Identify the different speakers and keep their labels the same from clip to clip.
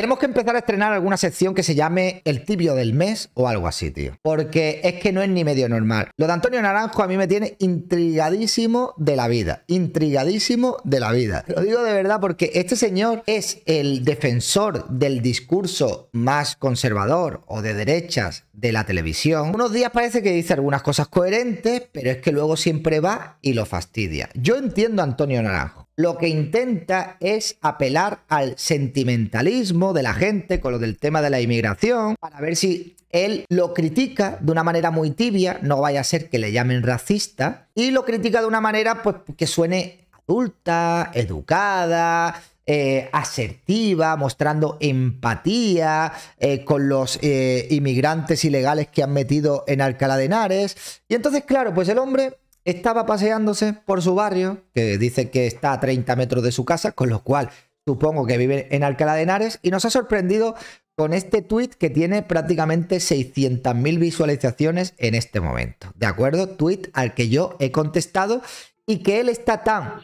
Speaker 1: Tenemos que empezar a estrenar alguna sección que se llame el tibio del mes o algo así, tío. Porque es que no es ni medio normal. Lo de Antonio Naranjo a mí me tiene intrigadísimo de la vida. Intrigadísimo de la vida. Lo digo de verdad porque este señor es el defensor del discurso más conservador o de derechas de la televisión. Unos días parece que dice algunas cosas coherentes, pero es que luego siempre va y lo fastidia. Yo entiendo a Antonio Naranjo lo que intenta es apelar al sentimentalismo de la gente con lo del tema de la inmigración, para ver si él lo critica de una manera muy tibia, no vaya a ser que le llamen racista, y lo critica de una manera pues, que suene adulta, educada, eh, asertiva, mostrando empatía eh, con los eh, inmigrantes ilegales que han metido en Alcalá de Henares. Y entonces, claro, pues el hombre estaba paseándose por su barrio, que dice que está a 30 metros de su casa, con lo cual supongo que vive en Alcalá de Henares, y nos ha sorprendido con este tweet que tiene prácticamente 600.000 visualizaciones en este momento. ¿De acuerdo? Tweet al que yo he contestado y que él está tan...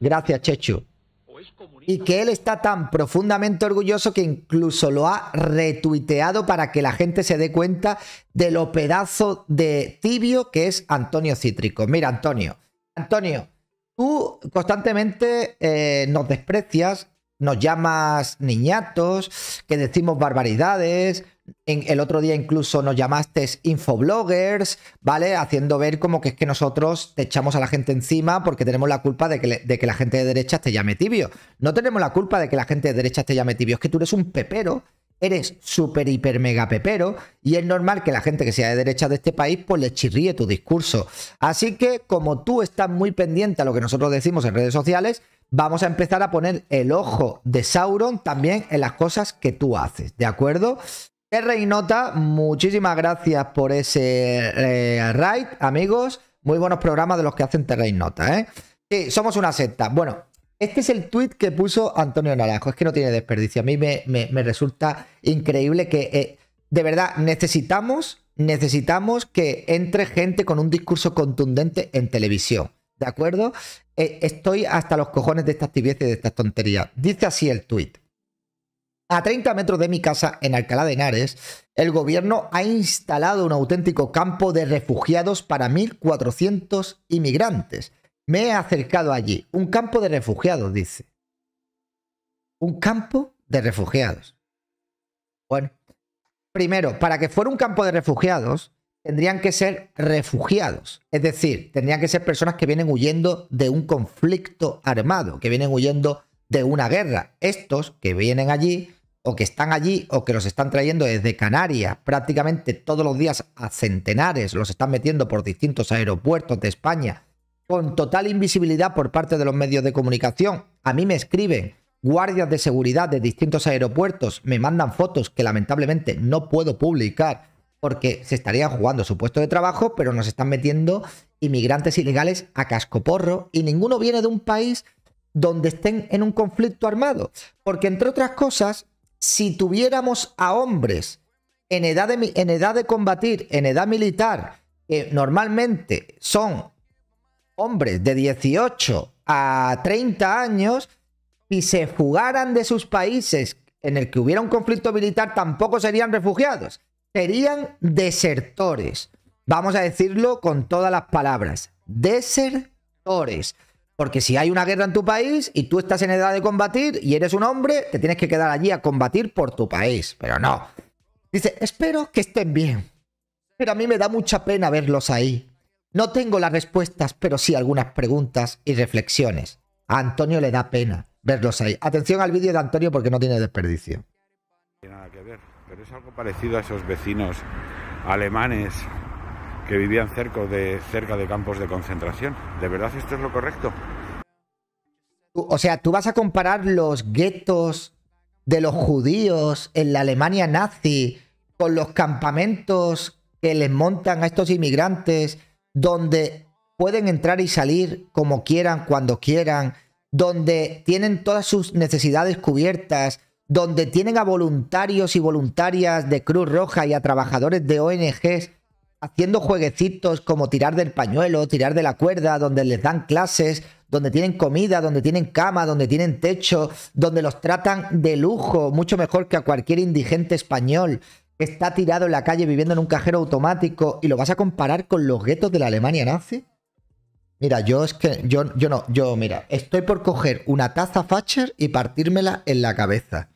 Speaker 1: Gracias, Chechu y que él está tan profundamente orgulloso que incluso lo ha retuiteado para que la gente se dé cuenta de lo pedazo de tibio que es Antonio Cítrico. Mira, Antonio, Antonio, tú constantemente eh, nos desprecias nos llamas niñatos, que decimos barbaridades. el otro día incluso nos llamaste infobloggers, ¿vale? Haciendo ver como que es que nosotros te echamos a la gente encima porque tenemos la culpa de que, la gente de derecha te llame tibio. No tenemos la culpa de que la gente de derecha te llame tibio, es que tú eres un pepero eres súper, hiper, mega pepero y es normal que la gente que sea de derecha de este país pues le chirríe tu discurso. Así que como tú estás muy pendiente a lo que nosotros decimos en redes sociales, vamos a empezar a poner el ojo de Sauron también en las cosas que tú haces, ¿de acuerdo? Nota, muchísimas gracias por ese eh, raid, amigos. Muy buenos programas de los que hacen y Nota, ¿eh? Sí, somos una secta. Bueno, este es el tweet que puso Antonio Naranjo. Es que no tiene desperdicio. A mí me, resulta increíble que, eh, de verdad, necesitamos, necesitamos que entre gente con un discurso contundente en televisión. ¿De acuerdo? Eh, estoy hasta los cojones de estas tibieza y de estas tonterías. Dice así el tuit. A 30 metros de mi casa, en Alcalá de Henares, el gobierno ha instalado un auténtico campo de refugiados para 1.400 inmigrantes. Me he acercado allí. Un campo de refugiados, dice. Un campo de refugiados. Bueno, primero, para que fuera un campo de refugiados, tendrían que ser refugiados. Es decir, tendrían que ser personas que vienen huyendo de un conflicto armado, que vienen huyendo de una guerra. Estos que vienen allí o que están allí o que los están trayendo desde Canarias prácticamente todos los días a centenares, los están metiendo por distintos aeropuertos de España, con total invisibilidad por parte de los medios de comunicación. A mí me escriben guardias de seguridad de distintos aeropuertos, me mandan fotos que lamentablemente no puedo publicar porque se estarían jugando su puesto de trabajo, pero nos están metiendo inmigrantes ilegales a cascoporro y ninguno viene de un país donde estén en un conflicto armado. Porque entre otras cosas, si tuviéramos a hombres en edad de, en edad de combatir, en edad militar, que normalmente son hombres de 18 a 30 años, ...y se jugaran de sus países en el que hubiera un conflicto militar, tampoco serían refugiados serían desertores. Vamos a decirlo con todas las palabras. Desertores. Porque si hay una guerra en tu país y tú estás en edad de combatir y eres un hombre, te tienes que quedar allí a combatir por tu país. Pero no. Dice, espero que estén bien. Pero a mí me da mucha pena verlos ahí. No tengo las respuestas, pero sí algunas preguntas y reflexiones. A Antonio le da pena verlos ahí. Atención al vídeo de Antonio porque no tiene desperdicio.
Speaker 2: Tiene que ver. Pero es algo parecido a esos vecinos alemanes que vivían cerca de, campos de concentración. ¿De verdad esto es lo correcto?
Speaker 1: O sea, tú vas a comparar los guetos de los judíos en la Alemania nazi con los campamentos que les montan a estos inmigrantes, donde pueden entrar y salir como quieran, cuando quieran, donde tienen todas sus necesidades cubiertas, donde tienen a voluntarios y voluntarias de Cruz Roja y a trabajadores de ONGs haciendo jueguecitos como tirar del pañuelo, tirar de la cuerda, donde les dan clases, donde tienen comida, donde tienen cama, donde tienen techo, donde los tratan de lujo, mucho mejor que a cualquier indigente español que está tirado en la calle viviendo en un cajero automático y lo vas a comparar con los guetos de la Alemania nazi. Mira, yo es que yo, yo no, yo mira, estoy por coger una taza Facher y partírmela en la cabeza.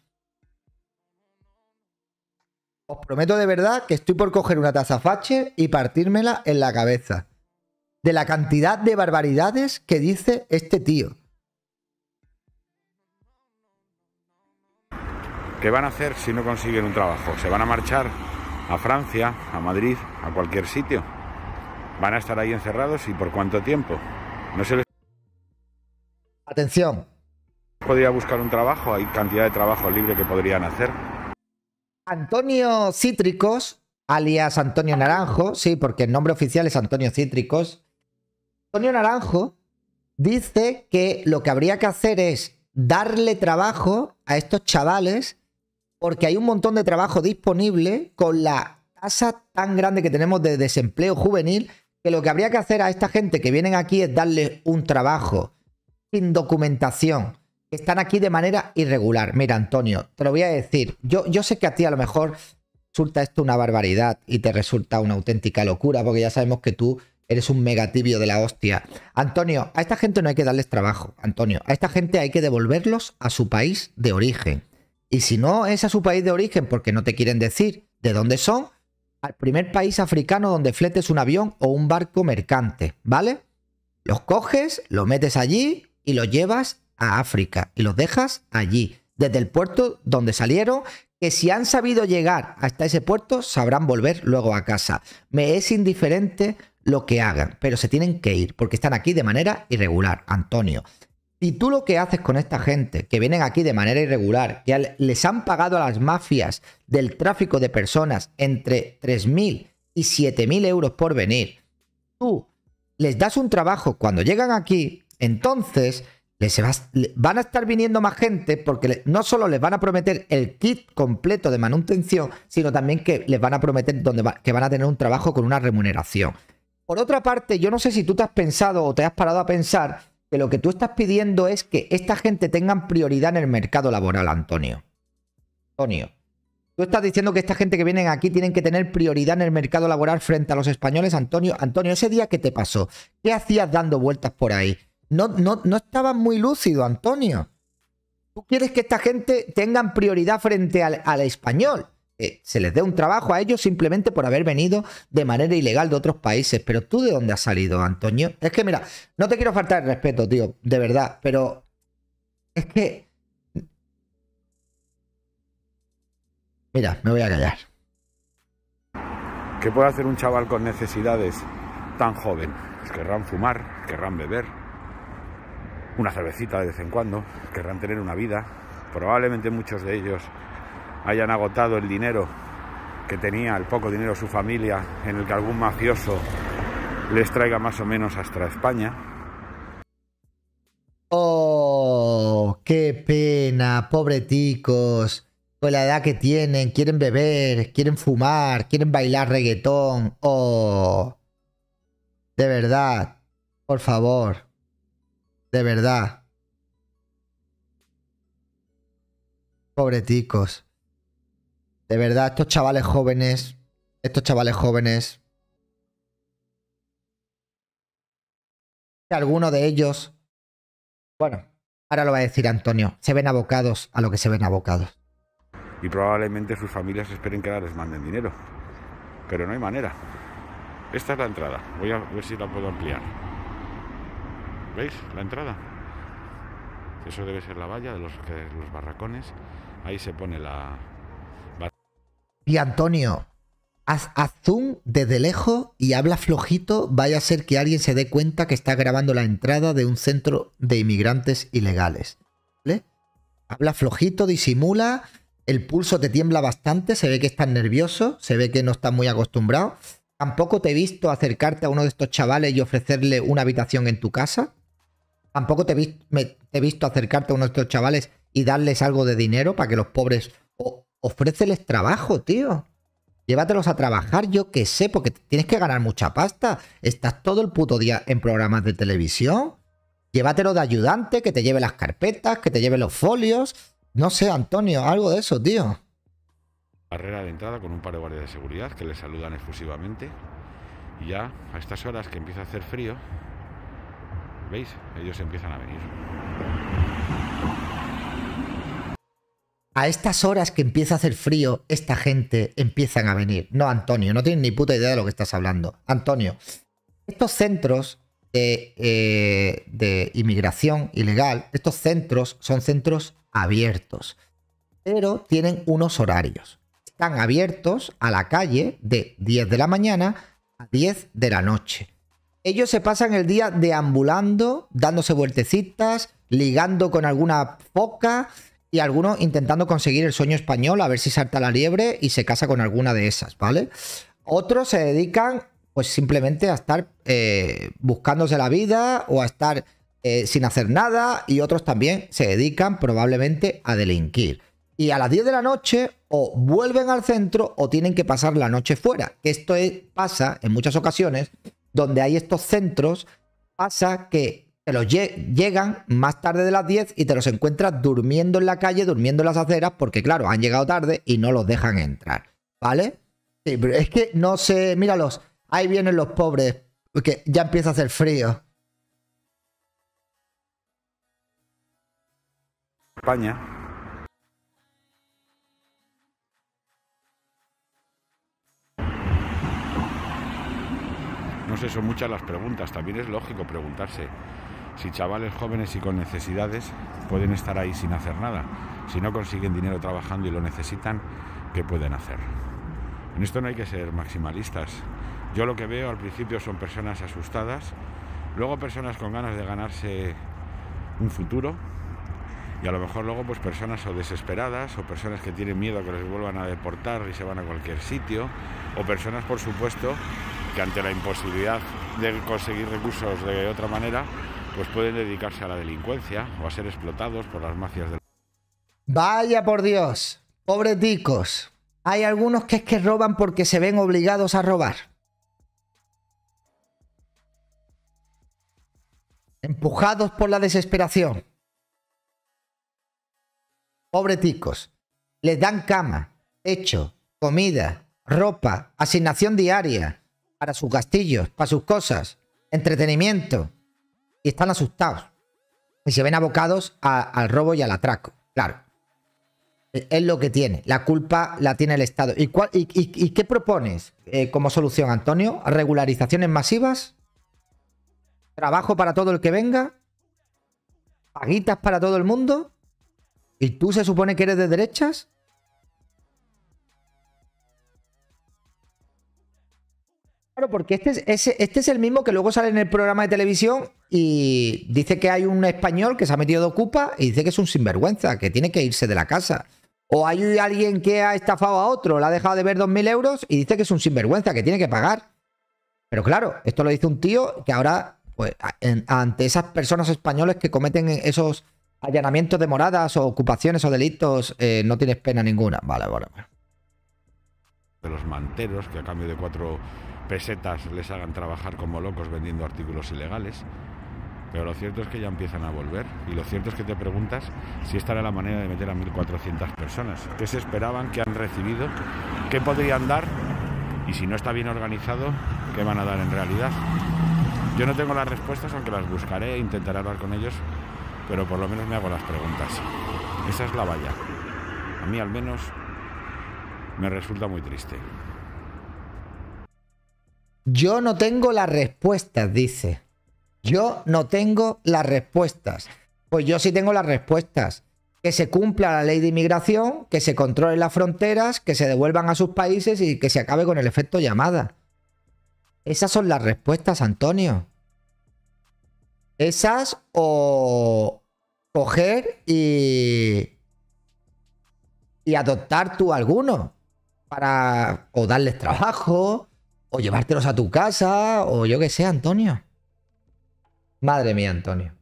Speaker 1: Os prometo de verdad que estoy por coger una taza y partírmela en la cabeza. De la cantidad de barbaridades que dice este tío.
Speaker 2: ¿Qué van a hacer si no consiguen un trabajo? ¿Se van a marchar a Francia, a Madrid, a cualquier sitio? ¿Van a estar ahí encerrados y por cuánto tiempo? No se les... Atención. Podría buscar un trabajo, hay cantidad de trabajo libre que podrían hacer.
Speaker 1: Antonio Cítricos, alias Antonio Naranjo, sí, porque el nombre oficial es Antonio Cítricos. Antonio Naranjo dice que lo que habría que hacer es darle trabajo a estos chavales porque hay un montón de trabajo disponible con la tasa tan grande que tenemos de desempleo juvenil que lo que habría que hacer a esta gente que vienen aquí es darle un trabajo sin documentación, están aquí de manera irregular. Mira, Antonio, te lo voy a decir. Yo, yo sé que a ti a lo mejor resulta esto una barbaridad y te resulta una auténtica locura, porque ya sabemos que tú eres un mega tibio de la hostia. Antonio, a esta gente no hay que darles trabajo, Antonio. A esta gente hay que devolverlos a su país de origen. Y si no es a su país de origen porque no te quieren decir de dónde son, al primer país africano donde fletes un avión o un barco mercante, ¿vale? Los coges, los metes allí y los llevas a África y los dejas allí, desde el puerto donde salieron, que si han sabido llegar hasta ese puerto, sabrán volver luego a casa. Me es indiferente lo que hagan, pero se tienen que ir, porque están aquí de manera irregular, Antonio. Y tú lo que haces con esta gente, que vienen aquí de manera irregular, que les han pagado a las mafias del tráfico de personas entre 3.000 y 7.000 euros por venir, tú les das un trabajo cuando llegan aquí, entonces van a estar viniendo más gente porque no solo les van a prometer el kit completo de manutención, sino también que les van a prometer donde que van a tener un trabajo con una remuneración. Por otra parte, yo no sé si tú te has pensado o te has parado a pensar que lo que tú estás pidiendo es que esta gente tenga prioridad en el mercado laboral, Antonio. Antonio, tú estás diciendo que esta gente que viene aquí tienen que tener prioridad en el mercado laboral frente a los españoles, Antonio. Antonio, ese día que te pasó, ¿qué hacías dando vueltas por ahí? No, no, estaban muy lúcido, Antonio. Tú quieres que esta gente tengan prioridad frente al, español. Eh, se les dé un trabajo a ellos simplemente por haber venido de manera ilegal de otros países. Pero tú de dónde has salido, Antonio? Es que mira, no te quiero faltar el respeto, tío, de verdad, pero es que... Mira, me voy a callar.
Speaker 2: ¿Qué puede hacer un chaval con necesidades tan joven? querrán fumar, querrán beber, una cervecita de vez en cuando, querrán tener una vida. Probablemente muchos de ellos hayan agotado el dinero que tenía, el poco dinero su familia, en el que algún mafioso les traiga más o menos hasta España.
Speaker 1: ¡Oh! ¡Qué pena! pobreticos Con la edad que tienen, quieren beber, quieren fumar, quieren bailar reggaetón. ¡Oh! De verdad, por favor. De verdad. Pobreticos. De verdad, estos chavales jóvenes. Estos chavales jóvenes. alguno de ellos. Bueno, ahora lo va a decir Antonio. Se ven abocados a lo que se ven abocados.
Speaker 2: Y probablemente sus familias esperen que ahora les manden dinero. Pero no hay manera. Esta es la entrada. Voy a ver si la puedo ampliar. ¿Veis? La entrada. Eso debe ser la valla de los, barracones. Ahí se pone la...
Speaker 1: Y Antonio, haz, zoom desde lejos y habla flojito. Vaya a ser que alguien se dé cuenta que está grabando la entrada de un centro de inmigrantes ilegales. ¿Vale? Habla flojito, disimula. El pulso te tiembla bastante. Se ve que estás nervioso. Se ve que no estás muy acostumbrado. Tampoco te he visto acercarte a uno de estos chavales y ofrecerle una habitación en tu casa. Tampoco te, he visto acercarte a uno de estos chavales y darles algo de dinero para que los pobres... O, ofréceles trabajo, tío. Llévatelos a trabajar, yo qué sé, porque tienes que ganar mucha pasta. Estás todo el puto día en programas de televisión. Llévatelo de ayudante, que te lleve las carpetas, que te lleve los folios. No sé, Antonio, algo de eso, tío.
Speaker 2: Barrera de entrada con un par de guardias de seguridad que le saludan exclusivamente Y ya, a estas horas que empieza a hacer frío, ¿Veis? Ellos empiezan a venir.
Speaker 1: A estas horas que empieza a hacer frío, esta gente empiezan a venir. No, Antonio, no tienes ni puta idea de lo que estás hablando. Antonio, estos centros de, eh, de inmigración ilegal, estos centros son centros abiertos, pero tienen unos horarios. Están abiertos a la calle de 10 de la mañana a 10 de la noche ellos se pasan el día deambulando, dándose vueltecitas, ligando con alguna foca y algunos intentando conseguir el sueño español, a ver si salta la liebre y se casa con alguna de esas, ¿vale? Otros se dedican pues simplemente a estar eh, buscándose la vida o a estar eh, sin hacer nada y otros también se dedican probablemente a delinquir. Y a las 10 de la noche o vuelven al centro o tienen que pasar la noche fuera. Esto pasa en muchas ocasiones donde hay estos centros, pasa que te los llegan más tarde de las 10 y te los encuentras durmiendo en la calle, durmiendo en las aceras, porque claro, han llegado tarde y no los dejan entrar, ¿vale? Sí, pero es que no sé, míralos, ahí vienen los pobres, porque ya empieza a hacer frío.
Speaker 2: España Pues son muchas las preguntas. También es lógico preguntarse si chavales jóvenes y con necesidades pueden estar ahí sin hacer nada. Si no consiguen dinero trabajando y lo necesitan, ¿qué pueden hacer? En esto no hay que ser maximalistas. Yo lo que veo al principio son personas asustadas, luego personas con ganas de ganarse un futuro y a lo mejor luego pues personas o desesperadas o personas que tienen miedo a que les vuelvan a deportar y se van a cualquier sitio o personas por supuesto que ante la imposibilidad de conseguir recursos de otra manera, pues pueden dedicarse a la delincuencia o a ser explotados por las mafias del...
Speaker 1: Vaya por Dios, pobres ticos. Hay algunos que es que roban porque se ven obligados a robar. Empujados por la desesperación. Pobreticos, Les dan cama, techo, comida, ropa, asignación diaria, para sus castillos, para sus cosas, entretenimiento. Y están asustados. Y se ven abocados al robo y al atraco. Claro. E, es lo que tiene. La culpa la tiene el Estado. ¿Y, cuál, y, qué propones eh, como solución, Antonio? ¿Regularizaciones masivas? ¿Trabajo para todo el que venga? ¿Paguitas para todo el mundo? ¿Y tú se supone que eres de derechas? porque este, este es, el mismo que luego sale en el programa de televisión y dice que hay un español que se ha metido de ocupa y dice que es un sinvergüenza, que tiene que irse de la casa. O hay alguien que ha estafado a otro, le ha dejado de ver 2.000 euros y dice que es un sinvergüenza, que tiene que pagar. Pero claro, esto lo dice un tío que ahora, pues, ante esas personas españoles que cometen esos allanamientos de moradas o ocupaciones o delitos, eh, no tienes pena ninguna. Vale, vale, vale.
Speaker 2: De los manteros, que a cambio de cuatro pesetas les hagan trabajar como locos vendiendo artículos ilegales. Pero lo cierto es que ya empiezan a volver. Y lo cierto es que te preguntas si esta era la manera de meter a 1.400 personas. ¿Qué se esperaban? que han recibido? ¿Qué podrían dar? Y si no está bien organizado, ¿qué van a dar en realidad? Yo no tengo las respuestas, aunque las buscaré e intentaré hablar con ellos, pero por lo menos me hago las preguntas. Esa es la valla. A mí al menos me resulta muy triste.
Speaker 1: Yo no tengo las respuestas, dice. Yo no tengo las respuestas. Pues yo sí tengo las respuestas. Que se cumpla la ley de inmigración, que se controlen las fronteras, que se devuelvan a sus países y que se acabe con el efecto llamada. Esas son las respuestas, Antonio. Esas o coger y, y adoptar tú alguno para o darles trabajo o llevártelos a tu casa, o yo qué sé, Antonio. Madre mía, Antonio.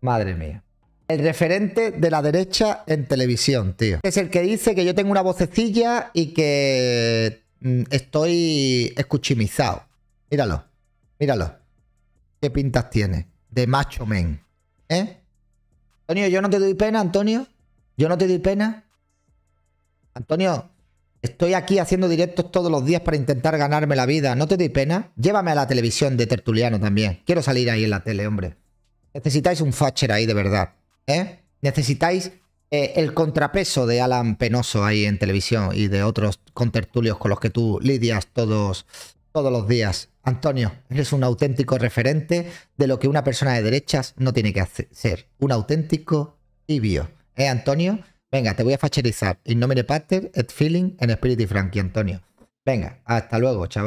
Speaker 1: Madre mía. El referente de la derecha en televisión, tío. Es el que dice que yo tengo una vocecilla y que mm, estoy escuchimizado. Míralo, míralo. ¿Qué pintas tiene? De macho men. ¿Eh? Antonio, yo no te doy pena, Antonio. Yo no te doy pena. Antonio, Estoy aquí haciendo directos todos los días para intentar ganarme la vida. ¿No te doy pena? Llévame a la televisión de tertuliano también. Quiero salir ahí en la tele, hombre. Necesitáis un Facher ahí de verdad. ¿eh? Necesitáis eh, el contrapeso de Alan Penoso ahí en televisión y de otros contertulios con los que tú lidias todos, todos los días. Antonio, eres un auténtico referente de lo que una persona de derechas no tiene que hacer. Ser un auténtico tibio. ¿Eh, Antonio? Venga, te voy a facherizar. nombre de pater et feeling en spirit y Frankie, Antonio. Venga, hasta luego, chaval.